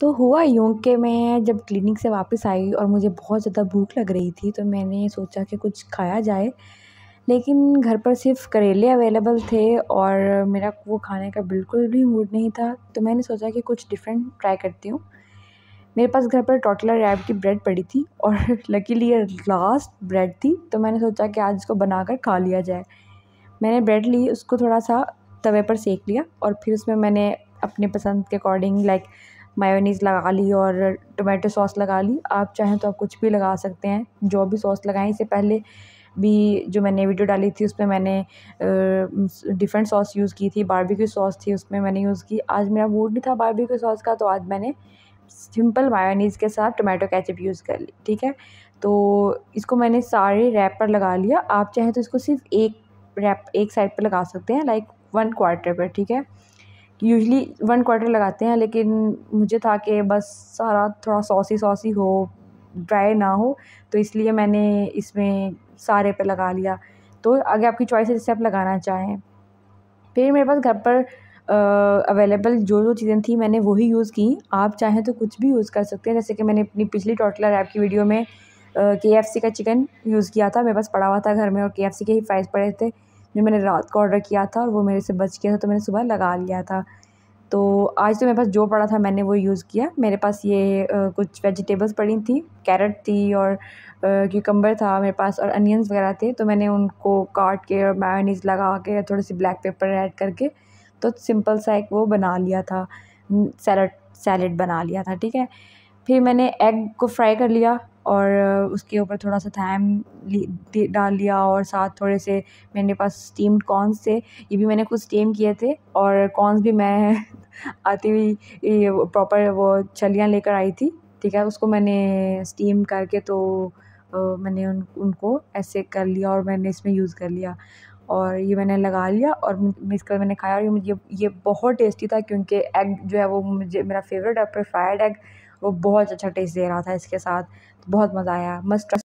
तो हुआ यूँ कि मैं जब क्लिनिक से वापस आई और मुझे बहुत ज़्यादा भूख लग रही थी तो मैंने सोचा कि कुछ खाया जाए लेकिन घर पर सिर्फ करेले अवेलेबल थे और मेरा वो खाने का बिल्कुल भी मूड नहीं था तो मैंने सोचा कि कुछ डिफरेंट ट्राई करती हूँ मेरे पास घर पर टोटला रैप की ब्रेड पड़ी थी और लकीली लिए लास्ट ब्रेड थी तो मैंने सोचा कि आज इसको बनाकर खा लिया जाए मैंने ब्रेड ली उसको थोड़ा सा तवे पर सेक लिया और फिर उसमें मैंने अपने पसंद के अकॉर्डिंग लाइक मायोनीज़ लगा ली और टोमेटो सॉस लगा ली आप चाहें तो आप कुछ भी लगा सकते हैं जो भी सॉस लगाएं इससे पहले भी जो मैंने वीडियो डाली थी उसमें मैंने डिफरेंट सॉस यूज़ की थी बारबेक्यू सॉस थी उसमें मैंने यूज़ की आज मेरा मूड नहीं था बारबेक्यू सॉस का तो आज मैंने सिंपल मायोनीज़ के साथ टोमेटो कैचअप यूज़ कर ली ठीक है तो इसको मैंने सारे रैप पर लगा लिया आप चाहें तो इसको सिर्फ एक रैप एक साइड पर लगा सकते हैं लाइक वन क्वार्टर पर ठीक है यूजली वन क्वार्टर लगाते हैं लेकिन मुझे था कि बस सारा थोड़ा सॉसी सॉसी हो ड्राई ना हो तो इसलिए मैंने इसमें सारे पे लगा लिया तो आगे आपकी चॉइस है जिससे आप लगाना चाहें फिर मेरे पास घर पर अवेलेबल जो जो चीज़ें थी मैंने वही यूज़ की आप चाहें तो कुछ भी यूज़ कर सकते हैं जैसे कि मैंने अपनी पिछली टोटलर ऐप की वीडियो में के एफ़ सी का चिकन यूज़ किया था मेरे पास पड़ा हुआ था घर में और के एफ़ सी के ही फ्राइज़ पड़े थे जो मैंने रात को ऑर्डर किया था और वो मेरे से बच गया था तो मैंने सुबह लगा लिया था तो आज तो मेरे पास जो पड़ा था मैंने वो यूज़ किया मेरे पास ये आ, कुछ वेजिटेबल्स पड़ी थी कैरेट थी और क्यूकम्बर था मेरे पास और अनियंस वगैरह थे तो मैंने उनको काट के और मैनीस लगा के थोड़ी सी ब्लैक पेपर ऐड करके तो सिंपल सा एक वो बना लिया था सैलड सैलड बना लिया था ठीक है फिर मैंने एग को फ्राई कर लिया और उसके ऊपर थोड़ा सा थैम डाल लिया और साथ थोड़े से मेरे पास स्टीम्ड कॉर्नस थे ये भी मैंने खुद स्टीम किए थे और कॉर्नस भी मैं आती हुई प्रॉपर वो छलियाँ लेकर आई थी ठीक है उसको मैंने स्टीम करके तो मैंने उन उनको ऐसे कर लिया और मैंने इसमें यूज़ कर लिया और ये मैंने लगा लिया और इसके बाद मैंने खाया और ये ये बहुत टेस्टी था क्योंकि एग जो है वो मुझे मेरा फेवरेट है फ्राइड एग वो बहुत अच्छा टेस्ट दे रहा था इसके साथ तो बहुत मज़ा आया मस्ट